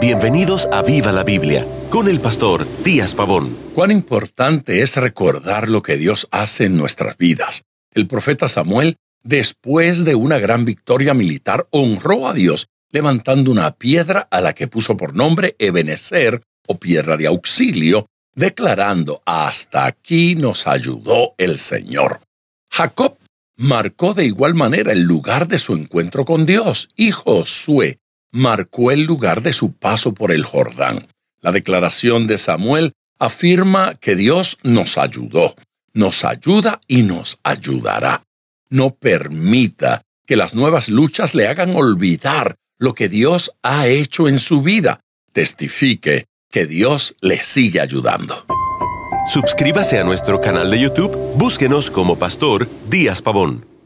Bienvenidos a Viva la Biblia con el pastor Díaz Pavón. Cuán importante es recordar lo que Dios hace en nuestras vidas. El profeta Samuel, después de una gran victoria militar, honró a Dios levantando una piedra a la que puso por nombre Ebenezer o piedra de auxilio, declarando, hasta aquí nos ayudó el Señor. Jacob marcó de igual manera el lugar de su encuentro con Dios y Josué marcó el lugar de su paso por el Jordán. La declaración de Samuel afirma que Dios nos ayudó, nos ayuda y nos ayudará. No permita que las nuevas luchas le hagan olvidar lo que Dios ha hecho en su vida. Testifique que Dios le sigue ayudando. Suscríbase a nuestro canal de YouTube, búsquenos como Pastor Díaz Pavón.